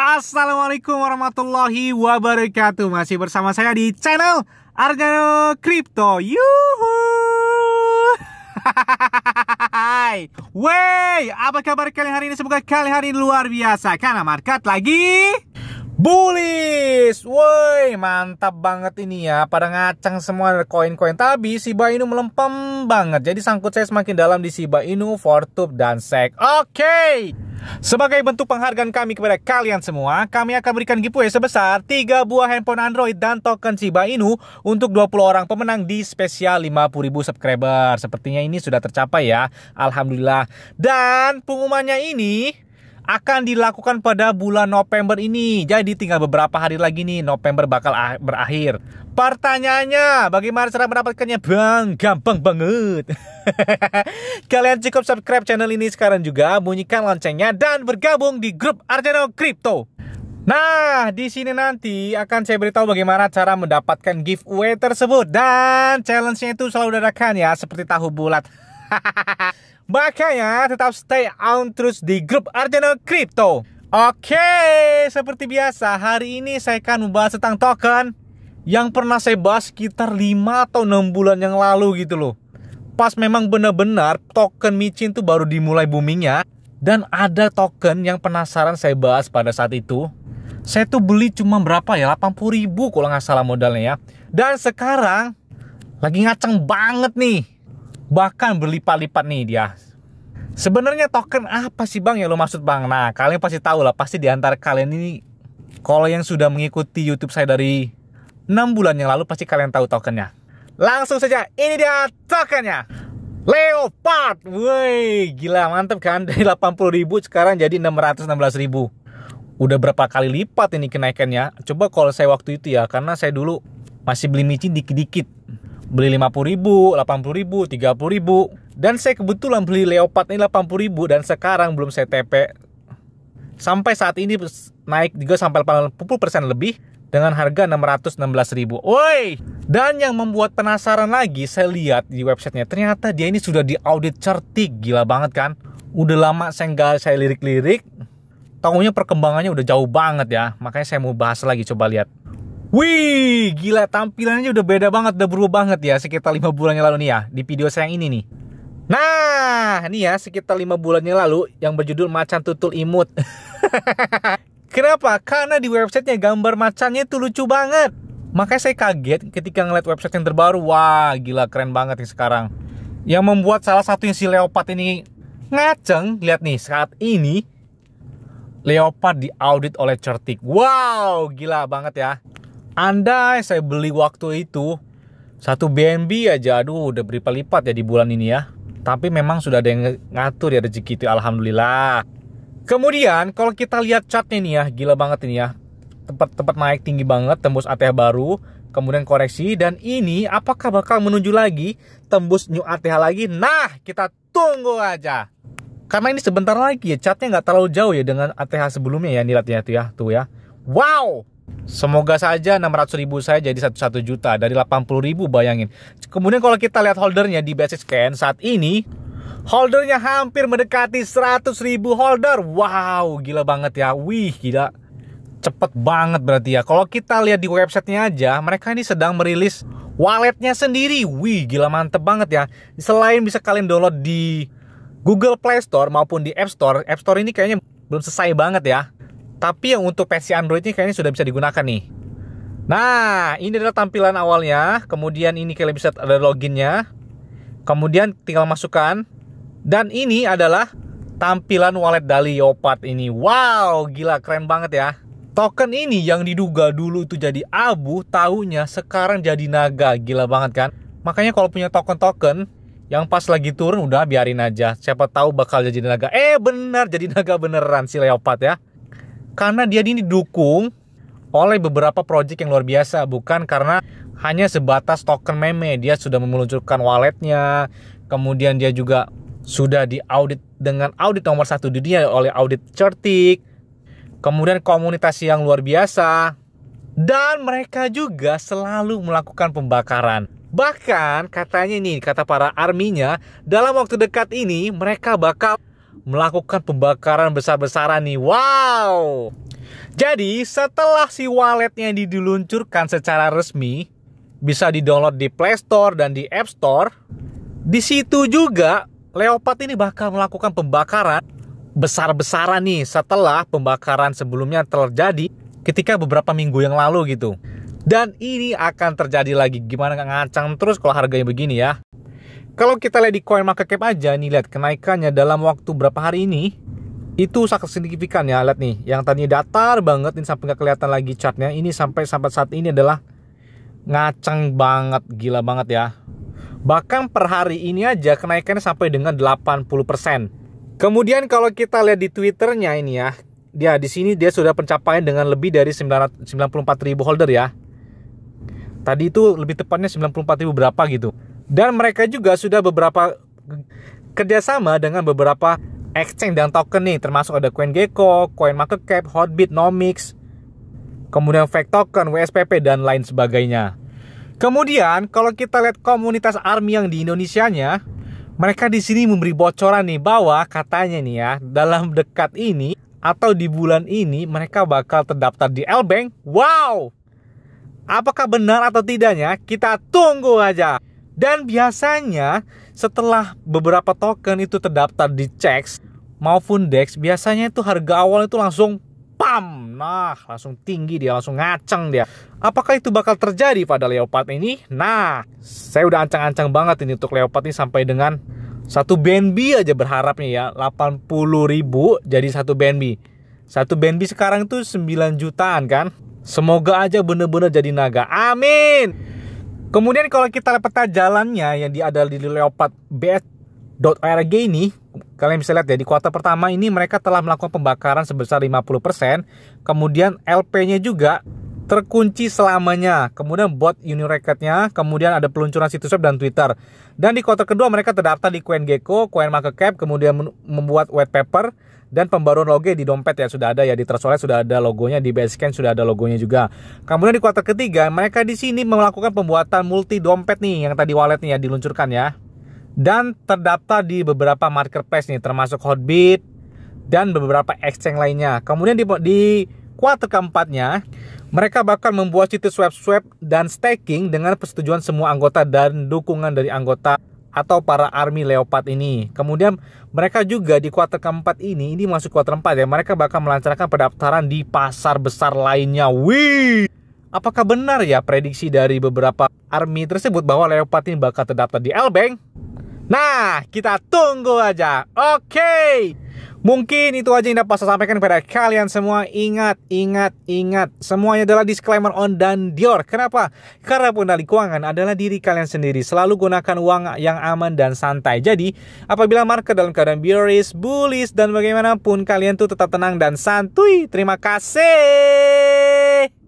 Assalamualaikum warahmatullahi wabarakatuh Masih bersama saya di channel Argano Crypto Yuhu Hai Wey, apa kabar kalian hari ini? Semoga kalian hari ini luar biasa Karena market lagi Bulis, Woi, mantap banget ini ya. Pada ngacang semua koin-koin tapi Shiba Inu melempem banget. Jadi sangkut saya semakin dalam di Shiba Inu, Fortube dan Sek. Oke. Okay. Sebagai bentuk penghargaan kami kepada kalian semua, kami akan berikan giveaway sebesar 3 buah handphone Android dan token Shiba Inu untuk 20 orang pemenang di spesial 50.000 subscriber. Sepertinya ini sudah tercapai ya. Alhamdulillah. Dan pengumumannya ini akan dilakukan pada bulan November ini. Jadi tinggal beberapa hari lagi nih November bakal ah, berakhir. Pertanyaannya, bagaimana cara mendapatkannya, Bang? Gampang banget. Kalian cukup subscribe channel ini sekarang juga, bunyikan loncengnya dan bergabung di grup Arjano Crypto. Nah, di sini nanti akan saya beritahu bagaimana cara mendapatkan giveaway tersebut dan challenge-nya itu selalu dadakan ya, seperti tahu bulat. Makanya tetap stay on terus di grup Arjuna Crypto. Oke, seperti biasa hari ini saya akan membahas tentang token yang pernah saya bahas sekitar 5 atau 6 bulan yang lalu gitu loh. Pas memang benar-benar token micin itu baru dimulai boomingnya dan ada token yang penasaran saya bahas pada saat itu. Saya tuh beli cuma berapa ya? 80 ribu kalau nggak salah modalnya ya. Dan sekarang lagi ngaceng banget nih bahkan berlipat-lipat nih dia. Sebenarnya token apa sih bang ya lo maksud bang? Nah kalian pasti tahu lah, pasti di kalian ini kalau yang sudah mengikuti YouTube saya dari enam bulan yang lalu pasti kalian tahu tokennya. Langsung saja, ini dia tokennya. Leopard, woi gila mantep kan dari 80 ribu sekarang jadi 616 ribu. Udah berapa kali lipat ini kenaikannya? Coba kalau saya waktu itu ya, karena saya dulu masih beli micin dikit-dikit beli 50 ribu, 80 ribu, 30 ribu dan saya kebetulan beli Leopard ini 80 ribu dan sekarang belum saya TP sampai saat ini naik juga sampai 80% lebih dengan harga 616 ribu. Woi! Dan yang membuat penasaran lagi saya lihat di websitenya ternyata dia ini sudah di audit cerdik gila banget kan. Udah lama saya nggak saya lirik-lirik, tahunya perkembangannya udah jauh banget ya. Makanya saya mau bahas lagi coba lihat. Wih, gila tampilannya udah beda banget, udah berubah banget ya sekitar lima bulan yang lalu nih ya di video saya yang ini nih. Nah, ini ya sekitar 5 yang lalu yang berjudul Macan Tutul Imut. Kenapa? Karena di websitenya gambar macannya itu lucu banget. Makanya saya kaget ketika ngeliat website yang terbaru. Wah, gila keren banget nih sekarang. Yang membuat salah satu yang si Leopard ini ngaceng. Lihat nih, saat ini Leopard diaudit oleh Certik. Wow, gila banget ya andai saya beli waktu itu satu BNB aja aduh udah berlipat-lipat ya di bulan ini ya tapi memang sudah ada yang ngatur ya rezeki itu alhamdulillah kemudian kalau kita lihat chartnya nih ya gila banget ini ya tempat-tempat naik tinggi banget tembus ATH baru kemudian koreksi dan ini apakah bakal menuju lagi tembus new ATH lagi nah kita tunggu aja karena ini sebentar lagi ya chartnya nggak terlalu jauh ya dengan ATH sebelumnya ya nilatnya tuh ya tuh ya wow Semoga saja 600 ribu saya jadi 1 juta dari 80 ribu bayangin. Kemudian kalau kita lihat holdernya di basic scan saat ini holdernya hampir mendekati 100 ribu holder. Wow, gila banget ya. Wih, gila. Cepet banget berarti ya. Kalau kita lihat di websitenya aja, mereka ini sedang merilis walletnya sendiri. Wih, gila mantep banget ya. Selain bisa kalian download di Google Play Store maupun di App Store, App Store ini kayaknya belum selesai banget ya tapi yang untuk versi Android ini kayaknya sudah bisa digunakan nih. Nah, ini adalah tampilan awalnya. Kemudian ini kalian bisa ada loginnya. Kemudian tinggal masukkan. Dan ini adalah tampilan wallet Dali Yopat ini. Wow, gila keren banget ya. Token ini yang diduga dulu itu jadi abu, tahunya sekarang jadi naga. Gila banget kan? Makanya kalau punya token-token yang pas lagi turun udah biarin aja. Siapa tahu bakal jadi naga. Eh benar jadi naga beneran si Leopard ya karena dia ini didukung oleh beberapa project yang luar biasa bukan karena hanya sebatas token meme dia sudah meluncurkan walletnya kemudian dia juga sudah diaudit dengan audit nomor satu di dunia oleh audit certik kemudian komunitas yang luar biasa dan mereka juga selalu melakukan pembakaran bahkan katanya nih kata para arminya dalam waktu dekat ini mereka bakal melakukan pembakaran besar-besaran nih. Wow. Jadi setelah si walletnya diluncurkan secara resmi, bisa didownload di Play Store dan di App Store. Di situ juga Leopard ini bakal melakukan pembakaran besar-besaran nih setelah pembakaran sebelumnya terjadi ketika beberapa minggu yang lalu gitu. Dan ini akan terjadi lagi. Gimana ngacang terus kalau harganya begini ya. Kalau kita lihat di coin market cap aja nih lihat kenaikannya dalam waktu berapa hari ini itu sangat signifikan ya lihat nih yang tadinya datar banget ini sampai nggak kelihatan lagi chartnya ini sampai sampai saat ini adalah ngaceng banget gila banget ya bahkan per hari ini aja kenaikannya sampai dengan 80% kemudian kalau kita lihat di twitternya ini ya dia di sini dia sudah pencapaian dengan lebih dari 994.000 holder ya tadi itu lebih tepatnya 94.000 berapa gitu dan mereka juga sudah beberapa kerjasama dengan beberapa exchange dan token nih, termasuk ada CoinGecko, CoinMarketCap, Hotbit, Nomix, kemudian Fake Token, WSPP, dan lain sebagainya. Kemudian, kalau kita lihat komunitas ARMY yang di Indonesia nya, mereka di sini memberi bocoran nih bahwa katanya nih ya, dalam dekat ini atau di bulan ini mereka bakal terdaftar di Elbank. Wow! Apakah benar atau tidaknya? Kita tunggu aja. Dan biasanya setelah beberapa token itu terdaftar di CEX maupun DEX, biasanya itu harga awal itu langsung pam, nah langsung tinggi dia, langsung ngaceng dia. Apakah itu bakal terjadi pada Leopard ini? Nah, saya udah ancang-ancang banget ini untuk Leopard ini sampai dengan satu BNB aja berharapnya ya 80 ribu jadi satu BNB satu BNB sekarang itu 9 jutaan kan semoga aja bener-bener jadi naga amin Kemudian kalau kita lihat peta jalannya yang di, ada di Leopard .org ini, kalian bisa lihat ya di kuartal pertama ini mereka telah melakukan pembakaran sebesar 50%, kemudian LP-nya juga terkunci selamanya. Kemudian bot Unirecordnya, kemudian ada peluncuran situs web dan Twitter. Dan di kuartal kedua mereka terdaftar di CoinGecko, CoinMarketCap, kemudian membuat white paper dan pembaruan logo di dompet ya sudah ada ya di Tresolnya sudah ada logonya di Basecamp sudah ada logonya juga kemudian di kuartal ketiga mereka di sini melakukan pembuatan multi dompet nih yang tadi waletnya ya diluncurkan ya dan terdaftar di beberapa marketplace nih termasuk Hotbit dan beberapa exchange lainnya kemudian di, di kuartal keempatnya mereka bahkan membuat situs web swap dan staking dengan persetujuan semua anggota dan dukungan dari anggota atau para Army Leopard ini. Kemudian mereka juga di kuarter keempat ini, ini masuk kuarter empat ya, mereka bakal melancarkan pendaftaran di pasar besar lainnya. Wih! Apakah benar ya prediksi dari beberapa Army tersebut bahwa Leopard ini bakal terdaftar di elbank Nah, kita tunggu aja. Oke. Okay. Mungkin itu aja yang dapat saya sampaikan kepada kalian semua. Ingat, ingat, ingat. Semuanya adalah disclaimer on dan Dior. Kenapa? Karena pengendali keuangan adalah diri kalian sendiri. Selalu gunakan uang yang aman dan santai. Jadi, apabila market dalam keadaan bearish, bullish, dan bagaimanapun, kalian tuh tetap tenang dan santuy. Terima kasih.